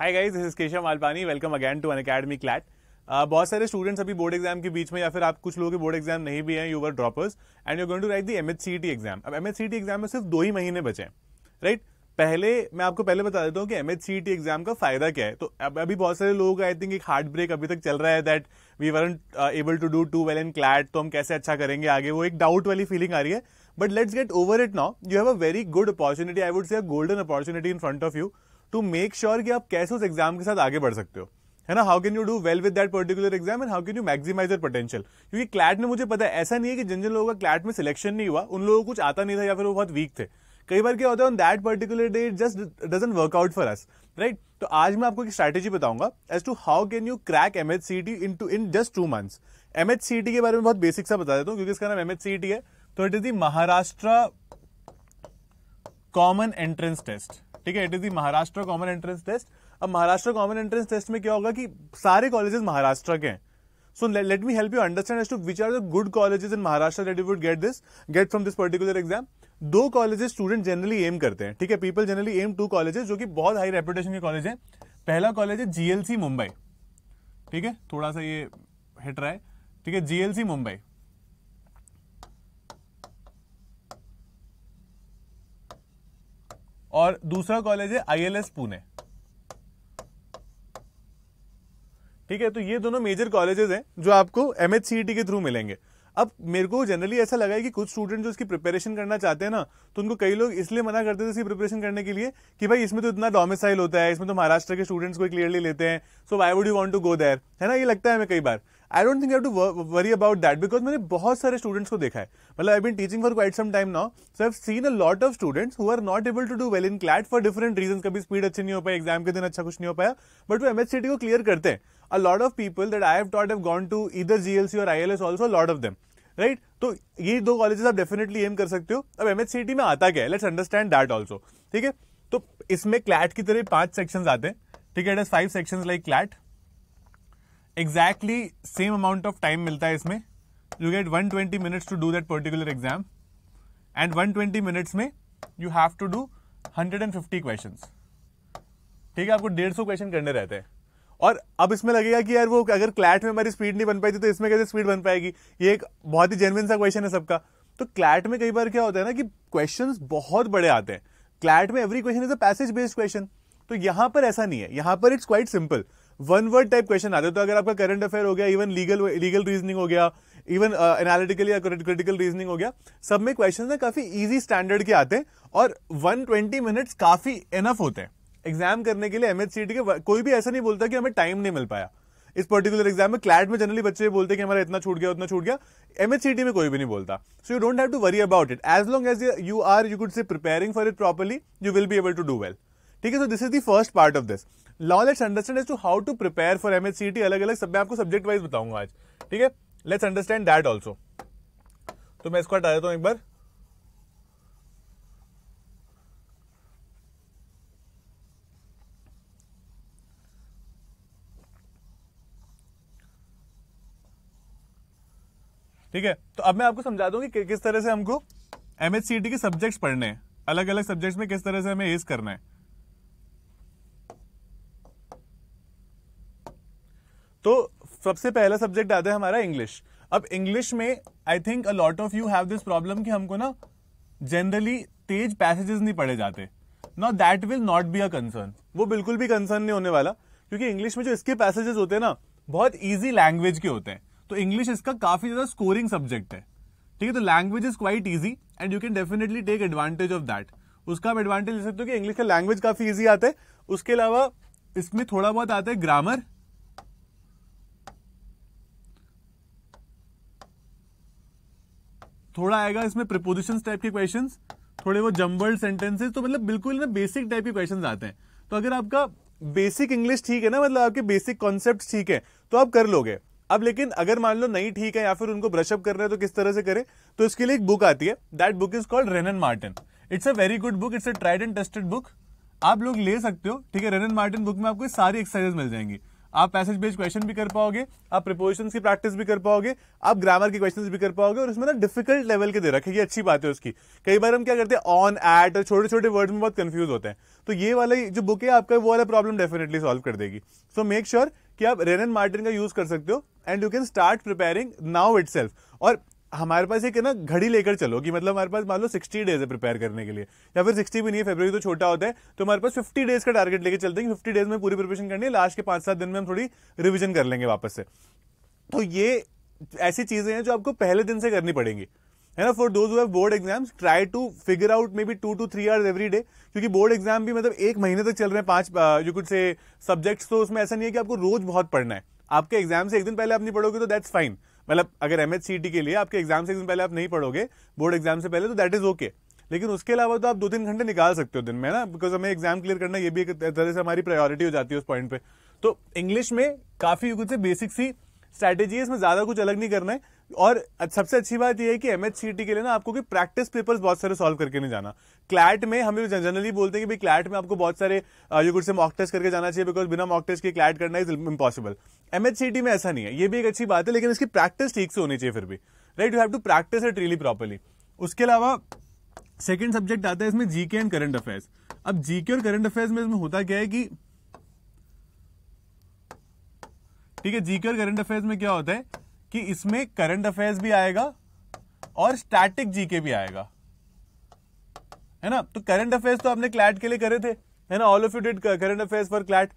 Hi guys this is Keshav Malpani welcome again to Unacademy CLAT बहुत सारे students अभी board exam के बीच में या फिर आप कुछ लोगों के बोर्ड एग्जाम नहीं भी हैं you were droppers and you going to write the M exam अब एम एग्जाम e में सिर्फ दो ही महीने बचे हैं राइट पहले मैं आपको पहले बता देता हूँ कि एम एग्जाम e का फायदा क्या है तो अब अभी बहुत सारे लोग आई थिंक एक हार्ट ब्रेक अभी तक चल रहा है that we were able to do too well in CLAT तो हम कैसे अच्छा करेंगे आगे वो एक डाउट वाली फीलिंग आ रही है but let's get over it now you have a very good opportunity I would say golden opportunity in front of you to make sure कि आप कैसे उस एग्जाम के साथ आगे बढ़ सकते हो है ना how can you do well with that particular exam and how can you maximise your potential क्योंकि क्लैट में मुझे पता है ऐसा नहीं है कि जिन जिन लोगों का क्लैट में सिलेक्शन नहीं हुआ उन लोगों को कुछ आता नहीं था या फिर वो बहुत वीक थे कई बार क्या होता है on that particular day it just doesn't work out for us right तो आज मैं आपको एक स्ट्रैटेजी बताऊंगा as to how can you crack M H C T in two in just two months M H C T के बारे में बहुत बेसिक सा बता देता हूँ क्योंकि इसका नाम एम एच सी टी है तो it is the Maharashtra common entrance test ठीक है it is the Maharashtra common entrance test अब महाराष्ट्र कॉमन एंट्रेंस टेस्ट में क्या होगा कि सारे कॉलेजेस महाराष्ट्र के हैं so let me help you understand as to which are the good colleges in Maharashtra that you would get this get from this particular exam दो colleges student generally aim करते हैं ठीक है people generally aim two colleges जो कि बहुत high reputation के college हैं पहला कॉलेज है जीएलसी मुंबई ठीक है थोड़ा सा ये हिट रहा है ठीक है जीएलसी मुंबई और दूसरा कॉलेज है आईएलएस पुणे ठीक है तो ये दोनों मेजर कॉलेजेस हैं जो आपको एम e के थ्रू मिलेंगे अब मेरे को जनरली ऐसा लगा है कि कुछ स्टूडेंट जो इसकी प्रिपरेशन करना चाहते हैं ना तो उनको कई लोग इसलिए मना करते थे इसकी प्रिपरेशन करने के लिए कि भाई इसमें तो इतना डोमिसाइल होता है इसमें तो महाराष्ट्र के स्टूडेंट्स को क्लियरली लेते हैं so why would you want to go there है ना ये लगता है हमें कई बार I don't think to worry about that because मैंने बहुत सारे स्टूडेंट्स को देखा है मतलब I been teaching for quite some time now so I seen a lot of students who are not able to do well in CLAT for different reason कभी speed अच्छी नहीं हो पाई एग्जाम के दिन अच्छा कुछ नहीं हो पाया बट वो एमएससीटी को क्लियर करते हैं a lot of people that I have taught have gone to इधर जीएलसी और ILS also lot of them right तो ये दो कॉलेजेस आप डेफिनेटली एम कर सकते हो अब एमएचसीटी में आता क्या है लेट्स अंडरस्टैंड दैट ऑल्सो ठीक है तो इसमें क्लैट की तरह पांच सेक्शन आते हैं ठीक है five section like CLAT exactly same amount of time मिलता है इसमें you get 120 twenty minutes to do that particular exam and 120 twenty minutes में you have to do 150 questions ठीक है आपको 150 क्वेश्चन करने रहते हैं और अब इसमें लगेगा कि यार वो अगर क्लैट में हमारी स्पीड नहीं बन पाई थी तो इसमें कैसे स्पीड बन पाएगी ये एक बहुत ही जेनविन सा क्वेश्चन है सबका तो क्लैट में कई बार क्या होता है ना कि क्वेश्चन बहुत बड़े आते हैं क्लैट में every question is a passage based question तो यहां पर ऐसा नहीं है यहां पर it's quite simple one word type question आते तो अगर आपका करंट अफेयर हो गया इवन लीगल लीगल रीजनिंग हो गया इवन एनालिटिकल uh, या क्रिटिकल रीजनिंग हो गया सब में क्वेश्चन ना काफी इजी स्टैंडर्ड के आते हैं और 120 मिनट्स काफी इनफ होते हैं एग्जाम करने के लिए एमएचसीटी के कोई भी ऐसा नहीं बोलता कि हमें टाइम नहीं मिल पाया इस पर्टिकुलर एग्जाम में क्लैट में जनरली बच्चे बोलते कि हमारा इतना छूट गया उतना छूट गया एमएचसीटी में कोई भी नहीं बोलता so you don't have to worry about it as long as you are you could say preparing for it properly you will be able to do well ठीक है so this is the first part of this law let's understand as to how to prepare for M अलग अलग सब मैं आपको subject wise बताऊंगा आज ठीक है लेट्स अंडरस्टैंड दैट ऑल्सो तो मैं इसको हटा देता हूँ एक बार ठीक है तो अब मैं आपको समझा दूं कि किस तरह से हमको एमएचसीटी के सब्जेक्ट्स पढ़ने हैं अलग अलग सब्जेक्ट्स में किस तरह से हमें एज करना है तो सबसे पहला सब्जेक्ट आता है हमारा इंग्लिश अब इंग्लिश में I think a lot of you have this problem कि हमको ना जनरली तेज पैसेजेस नहीं पढ़े जाते ना that will not be a concern वो बिल्कुल भी कंसर्न नहीं होने वाला क्योंकि इंग्लिश में जो इसके पैसेजेस होते हैं ना बहुत ईजी लैंग्वेज के होते हैं तो इंग्लिश इसका काफी ज्यादा स्कोरिंग सब्जेक्ट है ठीक है तो language is quite easy and you can definitely take advantage of that उसका आप एडवांटेज ले सकते हो कि इंग्लिश का लैंग्वेज काफी ईजी आता है उसके अलावा इसमें थोड़ा बहुत आता है ग्रामर थोड़ा आएगा इसमें प्रिपोजिशन टाइप के क्वेश्चन थोड़े वो जम्बल्ड सेंटेंसेज तो मतलब बिल्कुल ना बेसिक टाइप के क्वेश्चन आते हैं तो अगर आपका बेसिक इंग्लिश ठीक है ना मतलब आपके बेसिक कॉन्सेप्ट ठीक है तो आप कर लोगे अब लेकिन अगर मान लो नहीं ठीक है या फिर उनको ब्रशअप कर रहे हैं तो किस तरह से करें तो इसके लिए एक बुक आती है that book is called Wren and Martin it's a very good book it's a tried and tested book आप लोग ले सकते हो ठीक है रेनन मार्टिन बुक में आपको सारी एक्सरसाइज मिल जाएंगी आप पैसेज बेस्ड क्वेश्चन भी कर पाओगे आप प्रिपोजिशन की प्रैक्टिस भी कर पाओगे आप ग्रामर के क्वेश्चन भी कर पाओगे और इसमें ना डिफिकल्ट लेवल के दे रखे ये अच्छी बात है उसकी कई बार हम क्या करते हैं ऑन एट और छोटे छोटे वर्ड में बहुत कंफ्यूज होते हैं तो ये वाला जो बुक है आपका वो वाला प्रॉब्लम डेफिनेटली सॉल्व कर देगी सो मेक श्योर कि आप एंड मार्टिन का यूज कर सकते हो and you can start preparing now it और हमारे पास एक ना घड़ी लेकर चलो कि मतलब हमारे पास मान लो सिक्सटी डेज है प्रिपेयर करने के लिए या फिर सिक्सटी भी नहीं है फेब्रवरी तो छोटा होता है तो हमारे पास फिफ्टी डेज का टारगेट लेकर चलते हैं फिफ्टी डेज में पूरी प्रिपरेशन करनी है लास्ट के पांच सात दिन में हम थोड़ी रिविजन कर लेंगे वापस से तो ये ऐसी चीजें हैं जो आपको पहले दिन से करनी पड़ेंगी है ना for those have board exams try to figure out maybe two two three hours every day क्योंकि बोर्ड एग्जाम भी मतलब एक महीने तक चल रहे हैं पांच जो कुछ से सब्जेक्ट्स तो उसमें ऐसा नहीं है कि आपको रोज बहुत पढ़ना है आपके एग्जाम से एक दिन पहले आप नहीं पढ़ोगे तो दैट्स फाइन मतलब अगर एम के लिए आपके एग्जाम से एक दिन पहले आप नहीं पढ़ोगे बोर्ड एग्जाम से पहले तो दैट इज ओके लेकिन उसके अलावा तो आप दो तीन घंटे निकाल सकते हो दिन में ना बिकॉज हमें एग्जाम क्लियर करना ये भी एक तरह से हमारी प्रायोरिटी हो जाती है उस पॉइंट पे तो इंग्लिश में काफी कुछ बेसिक सी स्ट्रैटेजी है इसमें ज्यादा कुछ अलग नहीं करना है और सबसे अच्छी बात यह है कि एमएचसीटी के लिए ना आपको कि प्रैक्टिस पेपर्स बहुत सारे सॉल्व करके नहीं जाना क्लैट में हम लोग जनरली बोलते हैं कि भाई क्लैट में आपको बहुत सारे you could say mock test करके जाना चाहिए बिकॉज बिना मॉक टेस्ट के क्लैट करना इज इम्पॉसिबल एमएचसीटी में ऐसा नहीं है ये भी एक अच्छी बात है लेकिन इसकी प्रैक्टिस ठीक से होनी चाहिए फिर भी right you have to practise it really properly उसके अलावा सेकेंड सब्जेक्ट आता है इसमें जीके एंड करंट अफेयर्स अब जीके और करंट अफेयर्स में इसमें होता क्या है कि ठीक है जीके और करंट अफेयर्स में क्या होता है कि इसमें करंट अफेयर्स भी आएगा और स्टैटिक जीके भी आएगा है ना तो करंट अफेयर्स तो आपने क्लैट के लिए करे थे है ना all of you did current affairs for CLAT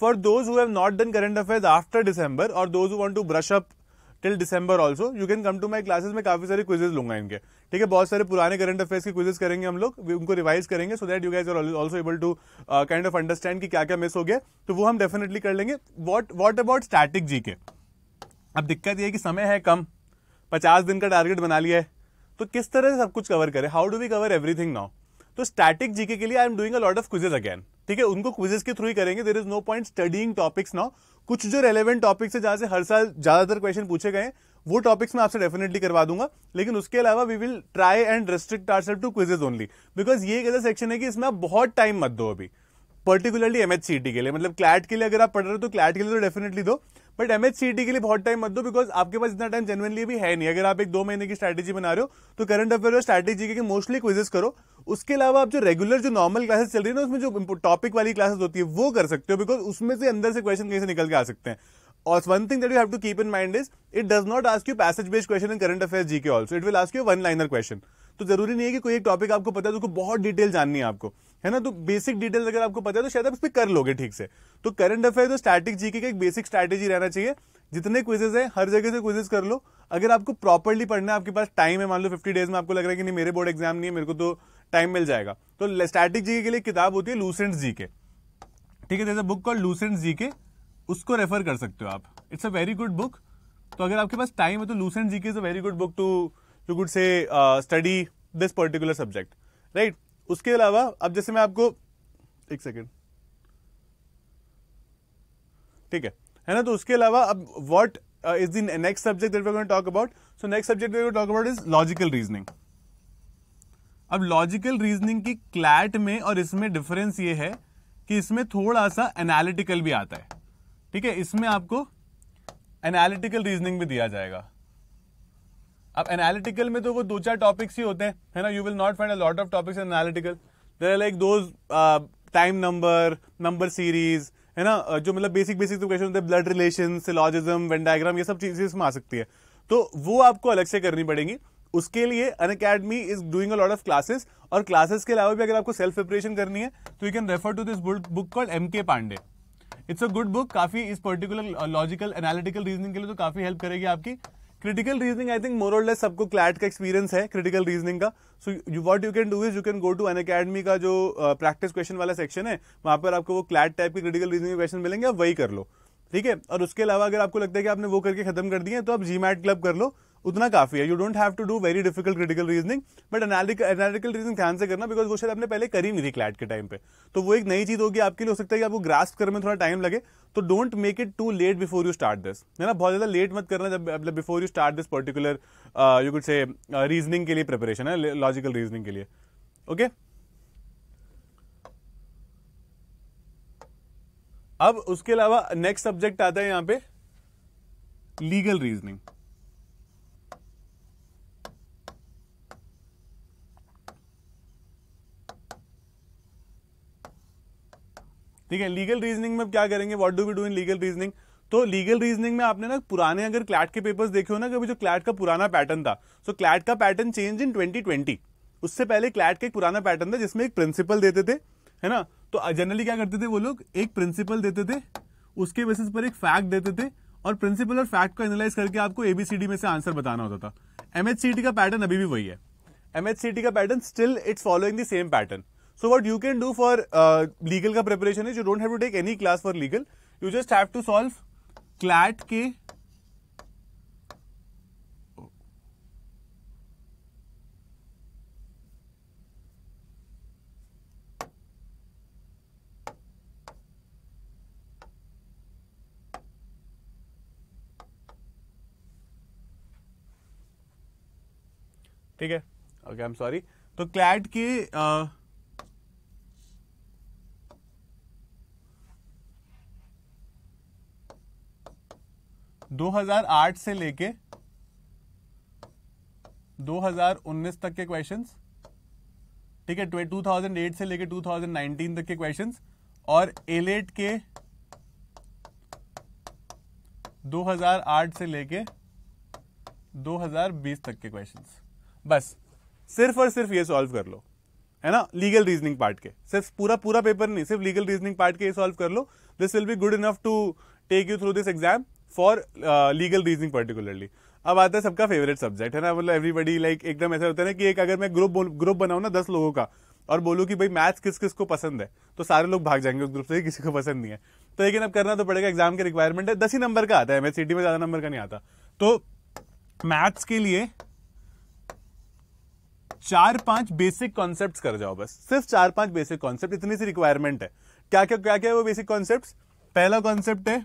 for those who have not done current affairs after December और those who want to brush up till December also you can come to my classes में काफी सारे quizzes लूंगा इनके ठीक है बहुत सारे पुराने करंट अफेयर्स के क्विजेज करेंगे हम लोग उनको रिवाइज करेंगे so that you guys are also able to kind of understand कि क्या क्या मिस हो गया तो वो हम डेफिनेटली कर लेंगे what what about static G K अब दिक्कत यह है कि समय है कम पचास दिन का टारगेट बना लिया है तो किस तरह से सब कुछ कवर करें how do we cover everything now तो स्टैटिक जीके के लिए I am doing a lot of quizzes again ठीक है उनको क्विजेज के थ्रू ही करेंगे there is no point studying topics now कुछ जो रेलेवेंट टॉपिक्स है जहां से हर साल ज्यादातर क्वेश्चन पूछे गए वो टॉपिक्स मैं आपसे डेफिनेटली करवा दूंगा लेकिन उसके अलावा we will try and restrict our to quizzes only because ये एक ऐसा सेक्शन है कि इसमें आप बहुत टाइम मत दो अभी पर्टिकुलरली एमएचसीटी e के लिए मतलब क्लैट के लिए अगर आप पढ़ रहे हो तो क्लैट के लिए तो डेफिनेटली दो बट एम के लिए बहुत टाइम मत दो बिकॉज आपके पास इतना टाइम जेनवनली भी है नहीं अगर आप एक दो महीने की स्ट्रैटेजी बना रहे हो तो करंट अफेयर और स्ट्रैटेजी के मोस्टली क्विजेस करो उसके अलावा आप जो रेगुलर जो नॉर्मल क्लासेस चल रही है ना उसमें जो टॉपिक वाली क्लासेस होती है वो कर सकते हो बिकॉज उसमें से अंदर से क्वेश्चन कैसे निकल के आ सकते हैं और one thing that you have to keep in mind is it does not ask you passage based question in current affair G K also it will ask you one liner question तो जरूरी नहीं है कि कोई एक topic आपको पता है तो उसको बहुत डिटेल जाननी है आपको है ना तो बेसिक डिटेल अगर आपको पता है तो शायद आप इस पर कर लोगे ठीक से तो करंट अफेयर तो स्टैटिक जीके का एक बेसिक स्ट्रैटेजी रहना चाहिए जितने क्विजेज हैं हर जगह से क्विजेज कर लो अगर आपको प्रॉपरली पढ़ना है आपके पास टाइम है मान लो फिफ्टी डेज में आपको लग रहा है कि नहीं मेरे बोर्ड एग्जाम नहीं है मेरे को तो टाइम मिल जाएगा तो स्टैटिक जीके के लिए किताब होती है लूसेंट जी के ठीक है जैसे बुक कॉल लूसेंट जी के उसको रेफर कर सकते हो आप it's a very good book तो अगर आपके पास टाइम है तो Lucent G K is a very good book to you could say study this particular subject right उसके अलावा अब जैसे मैं आपको एक सेकेंड ठीक है है ना तो उसके अलावा अब what is the next subject that we going talk about so next subject we talk about is logical reasoning अब लॉजिकल रीजनिंग की क्लैट में और इसमें डिफरेंस ये है कि इसमें थोड़ा सा एनालिटिकल भी आता है ठीक है इसमें आपको एनालिटिकल रीजनिंग भी दिया जाएगा अब एनालिटिकल में तो वो दो चार टॉपिक्स ही होते हैं है ना you will not find a lot of topics in analytical there like those time number number series है ना uh, जो मतलब बेसिक बेसिक तो क्वेश्चन होते हैं blood relation syllogism Venn diagram ये सब चीजें इसमें आ सकती है तो वो आपको अलग से करनी पड़ेगी उसके लिए Unacademy is doing a lot of classes और क्लासेस के अलावा भी अगर आपको सेल्फ प्रिपरेशन करनी है तो you can refer to this book called M K Pandey it's a good book काफी इस पर्टिकुलर लॉजिकल एनालिटिकल रीजनिंग के लिए तो काफी हेल्प करेगी आपकी critical reasoning I think more और लेस सबको क्लैट का एक्सपीरियंस है क्रिटिकल रीजनिंग का so you what you can do is you can go to Unacademy का जो प्रैक्टिस uh, क्वेश्चन वाला सेक्शन है वहां पर आपको वो क्लैट टाइप के क्रिटिकल रीजनिंग क्वेश्चन मिलेंगे आप वही कर लो ठीक है और उसके अलावा अगर आपको लगता है कि आपने वो करके खत्म कर दिए तो आप जी मैट क्लब कर लो उतना काफी है you don't have to do very difficult critical reasoning but analytical reason ध्यान से करना बिकॉज वो शायद आपने पहले करी नहीं थी क्लैट के टाइम पे तो वो एक नई चीज होगी आपके लिए हो सकता है कि आपको ग्रास्प करने में थोड़ा टाइम लगे तो don't make it too late before you start this है ना बहुत ज्यादा लेट मत करना जब before you start this particular you could say reasoning के लिए प्रिपरेशन है लॉजिकल रीजनिंग के लिए ओके okay? अब उसके अलावा नेक्स्ट सब्जेक्ट आता है यहां पे लीगल रीजनिंग ठीक है लीगल रीजनिंग में क्या करेंगे what do we do in legal reasoning तो लीगल रीजनिंग में आपने ना पुराने अगर क्लैट के पेपर्स देखे हो ना कभी जो क्लैट का पुराना पैटर्न था सो क्लैट का पैटर्न चेंज इन 2020 उससे पहले क्लैट का एक पुराना पैटर्न था जिसमें एक प्रिंसिपल देते थे है ना तो जनरली क्या करते थे वो लोग एक प्रिंसिपल देते थे उसके बेसिस पर एक फैक्ट देते थे और प्रिंसिपल और फैक्ट को एनालाइज करके आपको एबीसीडी में से आंसर बताना होता था एमएचसीटी का पैटर्न अभी भी वही है एमएचसीटी का pattern still it's following the same pattern so what you can do for legal का प्रिपरेशन है you don't have to take any class for legal you just have to solve CLAT के ठीक है okay I am sorry तो CLAT के 2008 से लेके 2019 तक के क्वेश्चंस ठीक है 2008 से लेके 2019 तक के क्वेश्चंस और एलेट के 2008 से लेके 2020 तक के क्वेश्चंस बस सिर्फ और सिर्फ ये सॉल्व कर लो है ना लीगल रीजनिंग पार्ट के सिर्फ पूरा पूरा पेपर नहीं सिर्फ लीगल रीजनिंग पार्ट के ये सॉल्व कर लो this will be good enough to take you through this exam for legal reasoning particularly अब आता है सबका फेवरेट सब्जेक्ट है ना मतलब एवरीबडी लाइक एकदम ऐसा होता है ना कि एक अगर मैं ग्रुप ग्रुप बनाऊ ना दस लोगों का और बोलूँ कि भाई मैथ्स किस किस को पसंद है तो सारे लोग भाग जाएंगे उस ग्रुप से किसी को पसंद नहीं है तो लेकिन अब करना तो पड़ेगा एग्जाम के रिक्वायरमेंट है दस ही नंबर का आता है मैं में ज्यादा नंबर का नहीं आता तो मैथ्स के लिए चार पांच बेसिक कॉन्सेप्ट कर जाओ बस सिर्फ चार पांच बेसिक कॉन्सेप्ट इतनी सी रिक्वायरमेंट है क्या क्या क्या क्या वो बेसिक कॉन्सेप्ट पहला कॉन्सेप्ट है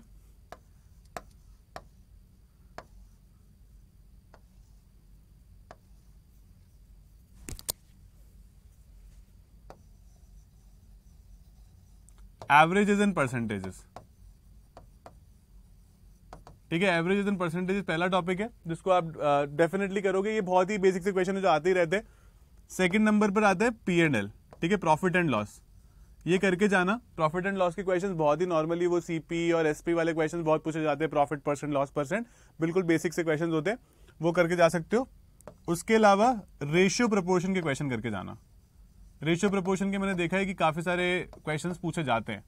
एवरेजेज एंड परसेंटेजेस ठीक है एवरेजेज एंड परसेंटेजेस पहला टॉपिक है जिसको आप डेफिनेटली uh, करोगे ये बहुत ही बेसिक से क्वेश्चन है जो आते ही रहते हैं सेकेंड नंबर पर आते हैं पी एंड एल ठीक है प्रॉफिट एंड लॉस ये करके जाना प्रॉफिट एंड लॉस के क्वेश्चन बहुत ही नॉर्मली वो सीपी और एसपी वाले क्वेश्चन बहुत पूछे जाते हैं प्रॉफिट परसेंट लॉस परसेंट बिल्कुल बेसिक से क्वेश्चन होते हैं वो करके जा सकते हो उसके अलावा रेशियो प्रपोर्शन के क्वेश्चन करके जाना रेशियो प्रपोर्शन के मैंने देखा है कि काफ़ी सारे क्वेश्चन पूछे जाते हैं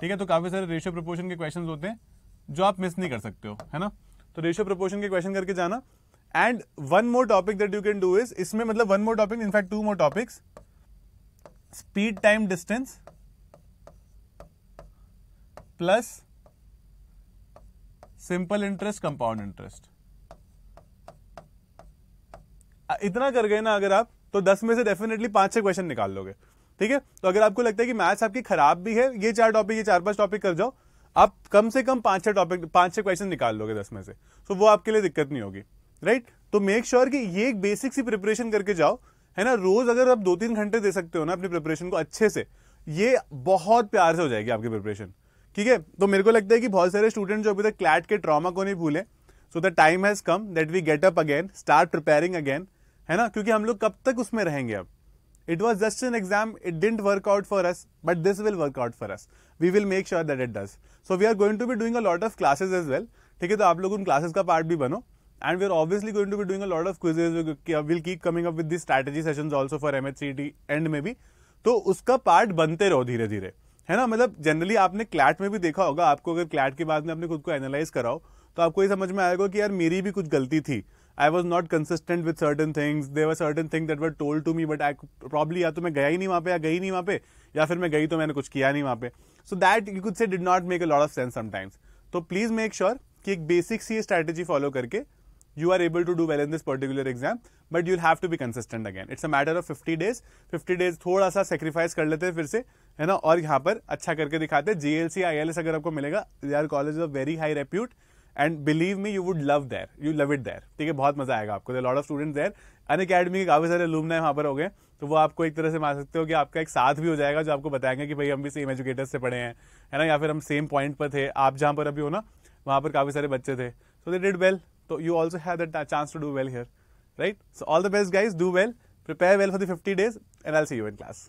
ठीक है तो काफ़ी सारे रेशियो प्रपोर्शन के क्वेश्चन होते हैं जो आप मिस नहीं कर सकते हो है ना तो रेशियो प्रपोर्शन के क्वेश्चन करके जाना and one more topic that you can do is इसमें मतलब one more topic in fact two more topics speed time distance plus simple interest compound interest इतना कर गए ना अगर आप तो दस में से डेफिनेटली पांच छह क्वेश्चन निकाल लोगे ठीक है तो अगर आपको लगता है कि मैथ्स आपकी खराब भी है ये चार टॉपिक ये चार पांच टॉपिक कर जाओ आप कम से कम पांच छह टॉपिक पांच छह क्वेश्चन निकाल लोगे दस में से तो वो आपके लिए दिक्कत नहीं होगी राइट तो मेक श्योर sure कि ये एक बेसिक सी प्रिपरेशन करके जाओ है ना रोज अगर आप दो तीन घंटे दे सकते हो ना अपनी प्रिपरेशन को अच्छे से ये बहुत प्यार से हो जाएगी आपकी प्रिपरेशन ठीक है तो मेरे को लगता है कि बहुत सारे स्टूडेंट जो अभी तक क्लैट के ट्रॉमा को नहीं भूले so the time has come that we get up again start preparing again है ना क्योंकि हम लोग कब तक उसमें रहेंगे अब it was just an exam it didn't work out for us but this will work out for us we will make sure that it does so we are going to be doing a lot of classes as well ठीक है तो आप लोग उन classes का part भी बनो and we're obviously going to be doing a lot of quizzes we'll keep coming up with these strategy sessions also for MHCT and में भी तो उसका पार्ट बनते रहो धीरे धीरे है ना मतलब जनरली आपने क्लैट में भी देखा होगा आपको अगर क्लैट के बाद में आपने खुद को एनालाइज कराओ तो आपको ये समझ में आएगा कि यार मेरी भी कुछ गलती थी I was not consistent with certain things they were certain thing that were told to me but I probably या तो मैं गया ही नहीं वहाँ पे या गई नहीं वहाँ पे या फिर मैं गई तो मैंने कुछ किया नहीं वहाँ पे so that you could say did not make a lot of sense sometimes तो प्लीज मेक श्योर कि एक बेसिक सी स्ट्रैटेजी फॉलो करके you are able to do well in this particular exam but you have to be consistent again it's a matter of fifty days fifty days थोड़ा सा sacrifice कर लेते हैं फिर से है ना और यहाँ पर अच्छा करके दिखाते हैं जीएलसी एस अगर आपको मिलेगा they are college of very high repute and believe me you would love there you love it there ठीक है बहुत मजा आएगा आपको lot of student there Unacademy के काफ़ी सारे लूमना वहाँ पर हो गए तो वो आपको एक तरह से मान सकते हो कि आपका एक साथ भी हो जाएगा जो आपको बताएंगे कि भाई हम भी सेम एजुकेटर्स से पढ़े हैं है ना या फिर हम सेम पॉइंट पर थे आप जहाँ पर अभी हो ना वहाँ पर काफ़ी सारे बच्चे थे सो दे डिड वेल तो you also have that chance to do well here right so all the best guys do well prepare well for the fifty days and I see you in class